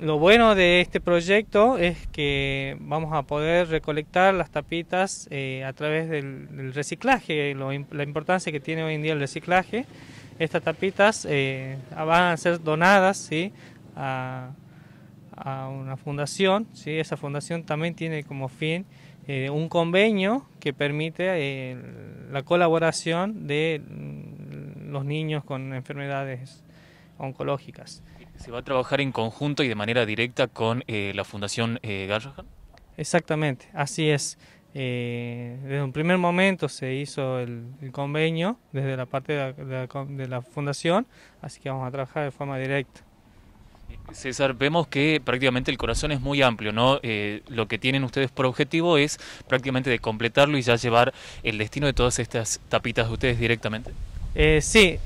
Lo bueno de este proyecto es que vamos a poder recolectar las tapitas eh, a través del, reciclaje, la importancia que tiene hoy en día el reciclaje. Estas tapitas eh, van a ser donadas a, una fundación. ¿sí? Esa fundación también tiene como fin eh, un convenio que permite la colaboración de mm, los niños con enfermedades oncológicas. ¿Se va a trabajar en conjunto y de manera directa con eh, la Fundación eh, Garrahan? Exactamente, así es. Eh, desde un primer momento se hizo el, convenio desde la parte de la, fundación, así que vamos a trabajar de forma directa. César, vemos que prácticamente el corazón es muy amplio, ¿no? lo que tienen ustedes por objetivo es prácticamente de completarlo y ya llevar el destino de todas estas tapitas de ustedes directamente. Eh, sí,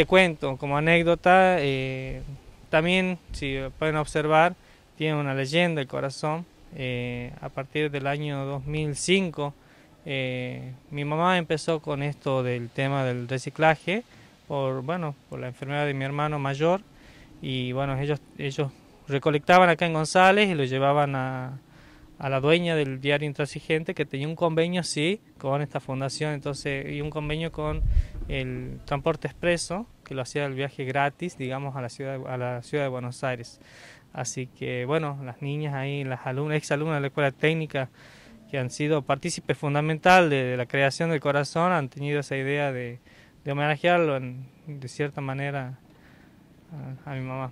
te cuento como anécdota, eh, también si pueden observar, tiene una leyenda el corazón. Eh, a partir del año 2005, eh, mi mamá empezó con esto del tema del reciclaje por, bueno, por la enfermedad de mi hermano mayor y bueno, ellos, ellos recolectaban acá en González y lo llevaban a, a la dueña del diario intransigente que tenía un convenio, sí, con esta fundación, entonces, y un convenio con el transporte expreso, que lo hacía el viaje gratis, digamos, a la ciudad, a la ciudad de Buenos Aires. Así que, bueno, las niñas ahí, las alumnas, ex de la escuela técnica, que han sido partícipes fundamental de, la creación del corazón, han tenido esa idea de, homenajearlo de cierta manera a mi mamá.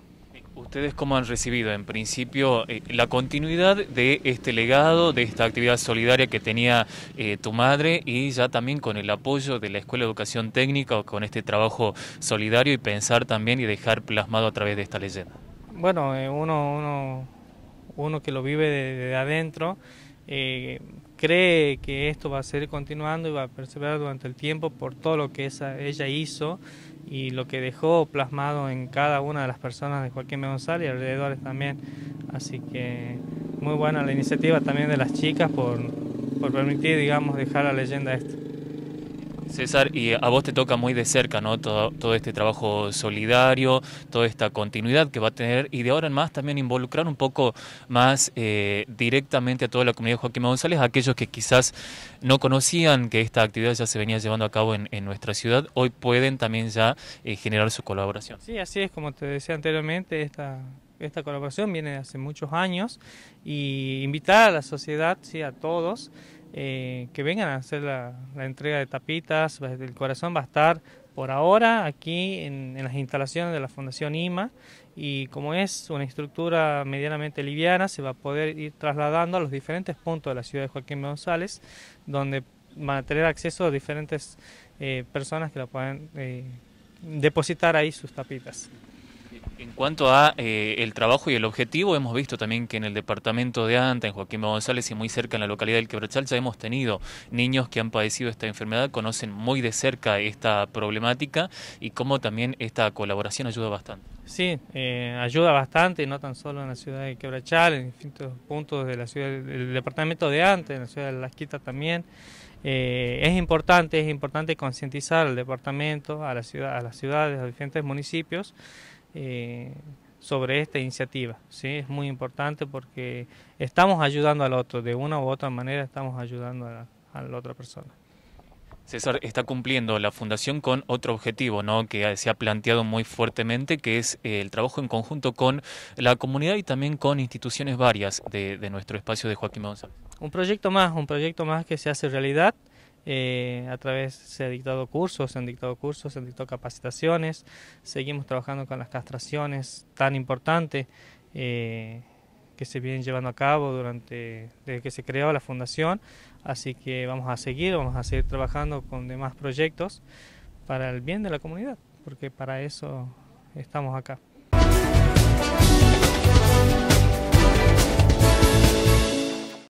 ¿Ustedes cómo han recibido en principio eh, la continuidad de este legado, de esta actividad solidaria que tenía eh, tu madre y ya también con el apoyo de la Escuela de Educación Técnica, o con este trabajo solidario y pensar también y dejar plasmado a través de esta leyenda? Bueno, eh, uno, uno, uno que lo vive desde de adentro, cree que esto va a seguir continuando y va a perseverar durante el tiempo por todo lo que ella hizo y lo que dejó plasmado en cada una de las personas de Joaquín B. y alrededores también. Así que muy buena la iniciativa también de las chicas por, permitir, digamos, dejar la leyenda esto. César, y a vos te toca muy de cerca ¿no? todo, este trabajo solidario, toda esta continuidad que va a tener y de ahora en más también involucrar un poco más eh, directamente a toda la comunidad de Joaquín González, a aquellos que quizás no conocían que esta actividad ya se venía llevando a cabo en, nuestra ciudad, hoy pueden también ya eh, generar su colaboración. Sí, así es, como te decía anteriormente, esta, esta colaboración viene de hace muchos años y invitar a la sociedad, sí, a todos, eh, que vengan a hacer la, entrega de tapitas. El corazón va a estar por ahora aquí en, las instalaciones de la Fundación IMA y como es una estructura medianamente liviana, se va a poder ir trasladando a los diferentes puntos de la ciudad de Joaquín González, donde van a tener acceso a diferentes eh, personas que la puedan eh, depositar ahí sus tapitas. En cuanto a eh, el trabajo y el objetivo, hemos visto también que en el departamento de Anta, en Joaquín González y muy cerca en la localidad del Quebrachal, ya hemos tenido niños que han padecido esta enfermedad, conocen muy de cerca esta problemática y cómo también esta colaboración ayuda bastante. Sí, eh, ayuda bastante, no tan solo en la ciudad de Quebrachal, en distintos puntos de la ciudad, del departamento de Anta, en la ciudad de Las Quitas también. Eh, es importante, es importante concientizar al departamento, a la ciudad, a las ciudades, a los diferentes municipios eh, sobre esta iniciativa. ¿sí? Es muy importante porque estamos ayudando al otro, de una u otra manera estamos ayudando a la, otra persona. César, está cumpliendo la Fundación con otro objetivo, ¿no? Que se ha planteado muy fuertemente, que es eh, el trabajo en conjunto con la comunidad y también con instituciones varias de, nuestro espacio de Joaquín González. Un proyecto más, un proyecto más que se hace realidad eh, a través se han dictado cursos, se han dictado cursos, se han dictado capacitaciones, seguimos trabajando con las castraciones tan importantes eh, que se vienen llevando a cabo durante desde que se creó la fundación, así que vamos a seguir, vamos a seguir trabajando con demás proyectos para el bien de la comunidad, porque para eso estamos acá.